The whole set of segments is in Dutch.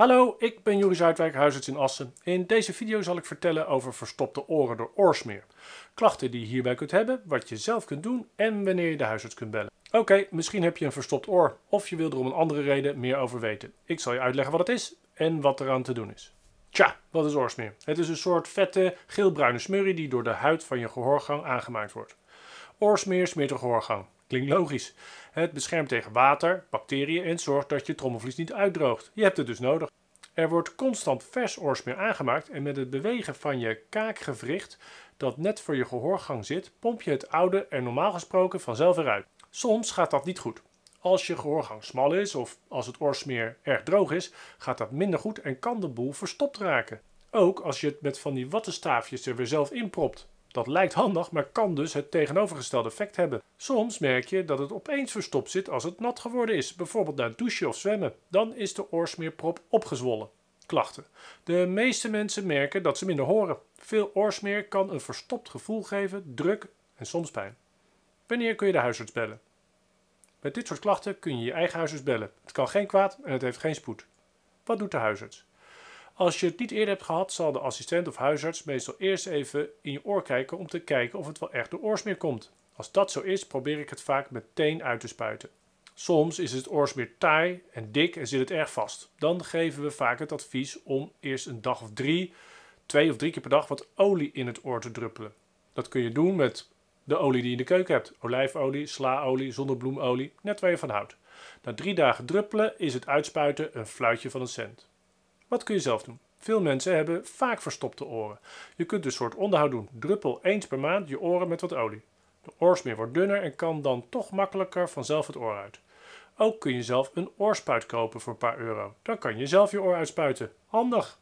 Hallo, ik ben Joris Zuidwijk, huisarts in Assen. In deze video zal ik vertellen over verstopte oren door oorsmeer. Klachten die je hierbij kunt hebben, wat je zelf kunt doen en wanneer je de huisarts kunt bellen. Oké, misschien heb je een verstopt oor of je wil er om een andere reden meer over weten. Ik zal je uitleggen wat het is en wat eraan te doen is. Tja, wat is oorsmeer? Het is een soort vette geelbruine smurrie die door de huid van je gehoorgang aangemaakt wordt. Oorsmeer smeert de gehoorgang. Klinkt logisch. Het beschermt tegen water, bacteriën en zorgt dat je trommelvlies niet uitdroogt. Je hebt het dus nodig. Er wordt constant vers oorsmeer aangemaakt en met het bewegen van je kaakgewricht dat net voor je gehoorgang zit, pomp je het oude er normaal gesproken vanzelf eruit. Soms gaat dat niet goed. Als je gehoorgang smal is of als het oorsmeer erg droog is, gaat dat minder goed en kan de boel verstopt raken. Ook als je het met van die wattenstaafjes er weer zelf inpropt. Dat lijkt handig, maar kan dus het tegenovergestelde effect hebben. Soms merk je dat het opeens verstopt zit als het nat geworden is, bijvoorbeeld na douchen of zwemmen. Dan is de oorsmeerprop opgezwollen. Klachten. De meeste mensen merken dat ze minder horen. Veel oorsmeer kan een verstopt gevoel geven, druk en soms pijn. Wanneer kun je de huisarts bellen? Met dit soort klachten kun je je eigen huisarts bellen. Het kan geen kwaad en het heeft geen spoed. Wat doet de huisarts? Als je het niet eerder hebt gehad, zal de assistent of huisarts meestal eerst even in je oor kijken om te kijken of het wel echt door oorsmeer komt. Als dat zo is, probeer ik het vaak meteen uit te spuiten. Soms is het oorsmeer taai en dik en zit het erg vast. Dan geven we vaak het advies om eerst een dag of drie, twee of drie keer per dag wat olie in het oor te druppelen. Dat kun je doen met de olie die je in de keuken hebt. Olijfolie, slaolie, zonnebloemolie, net waar je van houdt. Na drie dagen druppelen is het uitspuiten een fluitje van een cent. Wat kun je zelf doen? Veel mensen hebben vaak verstopte oren. Je kunt dus soort onderhoud doen. Druppel eens per maand je oren met wat olie. De oorsmeer wordt dunner en kan dan toch makkelijker vanzelf het oor uit. Ook kun je zelf een oorspuit kopen voor een paar euro. Dan kan je zelf je oor uitspuiten. Handig!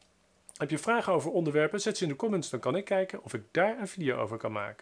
Heb je vragen over onderwerpen, zet ze in de comments, dan kan ik kijken of ik daar een video over kan maken.